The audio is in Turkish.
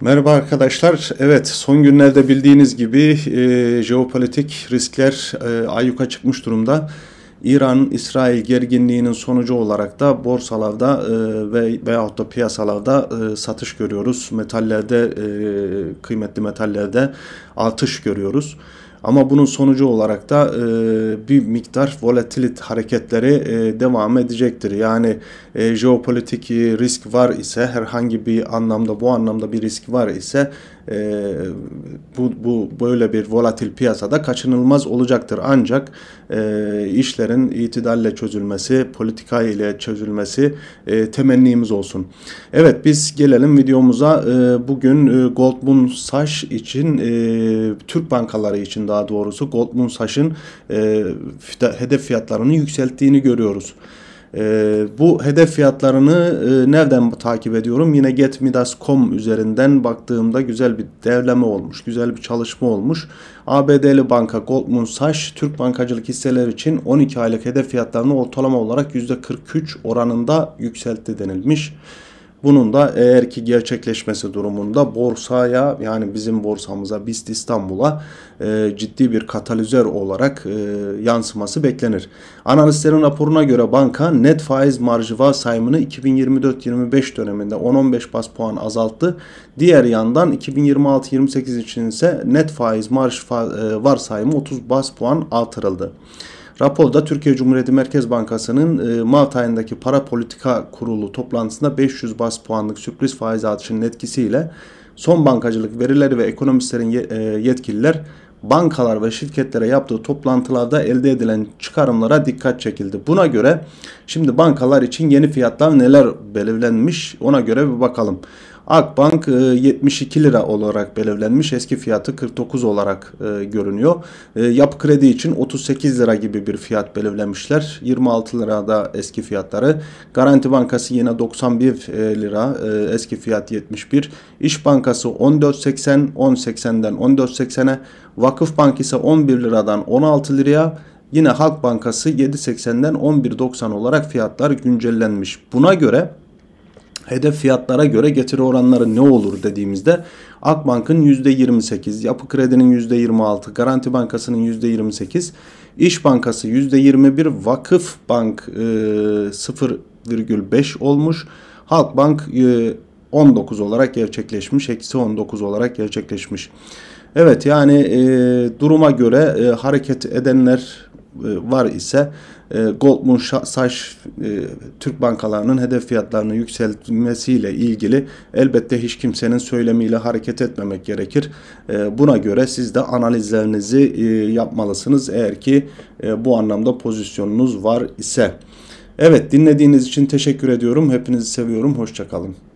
Merhaba arkadaşlar. Evet son günlerde bildiğiniz gibi e, jeopolitik riskler e, ayyuka çıkmış durumda. İran-İsrail gerginliğinin sonucu olarak da borsalarda e, ve veyahut da piyasalarda e, satış görüyoruz. Metallerde, e, kıymetli metallerde artış görüyoruz. Ama bunun sonucu olarak da e, bir miktar volatilit hareketleri e, devam edecektir. Yani e, jeopolitik risk var ise herhangi bir anlamda bu anlamda bir risk var ise e, bu, bu böyle bir volatil piyasada kaçınılmaz olacaktır. Ancak e, işlerin itidalle çözülmesi, politika ile çözülmesi e, temennimiz olsun. Evet biz gelelim videomuza. E, bugün e, Goldman Sachs için e, Türk bankaları için daha daha doğrusu Goldman Sachs'ın e, hedef fiyatlarını yükselttiğini görüyoruz. E, bu hedef fiyatlarını e, nereden takip ediyorum? Yine getmidas.com üzerinden baktığımda güzel bir devleme olmuş, güzel bir çalışma olmuş. ABD'li banka Goldman Sachs Türk bankacılık hisseleri için 12 aylık hedef fiyatlarını ortalama olarak %43 oranında yükseltti denilmiş. Bunun da eğer ki gerçekleşmesi durumunda borsaya yani bizim borsamıza BIST İstanbul'a e, ciddi bir katalizör olarak e, yansıması beklenir. Analistlerin raporuna göre banka net faiz marjı var sayımını 2024-25 döneminde 10-15 bas puan azalttı. Diğer yandan 2026-28 için ise net faiz marj e, sayımı 30 bas puan artırıldı. Raporda Türkiye Cumhuriyeti Merkez Bankası'nın e, Mart ayındaki para politika kurulu toplantısında 500 bas puanlık sürpriz faiz artışının etkisiyle son bankacılık verileri ve ekonomistlerin e, yetkililer bankalar ve şirketlere yaptığı toplantılarda elde edilen çıkarımlara dikkat çekildi. Buna göre şimdi bankalar için yeni fiyatlar neler belirlenmiş ona göre bir bakalım. Akbank 72 e, lira olarak belirlenmiş. Eski fiyatı 49 olarak e, görünüyor. E, Yapı kredi için 38 lira gibi bir fiyat belirlemişler. 26 lira da eski fiyatları. Garanti Bankası yine 91 lira. Eski fiyat 71. İş Bankası 14.80, 10.80'den 14.80'e. Vakıf Bank ise 11 liradan 16 liraya. Yine Halk Bankası 7.80'den 11.90 olarak fiyatlar güncellenmiş. Buna göre Hedef fiyatlara göre getiri oranları ne olur dediğimizde Akbank'ın %28, Yapı Kredi'nin %26, Garanti Bankası'nın %28, İş Bankası %21, Vakıf Bank e, 0,5 olmuş. Halkbank e, 19 olarak gerçekleşmiş. Eksi 19 olarak gerçekleşmiş. Evet yani e, duruma göre e, hareket edenler e, var ise e, Goldman Sachs e, Türk bankalarının hedef fiyatlarını yükseltmesiyle ilgili elbette hiç kimsenin söylemiyle hareket etmemek gerekir. Buna göre siz de analizlerinizi yapmalısınız eğer ki bu anlamda pozisyonunuz var ise. Evet dinlediğiniz için teşekkür ediyorum. Hepinizi seviyorum. Hoşçakalın.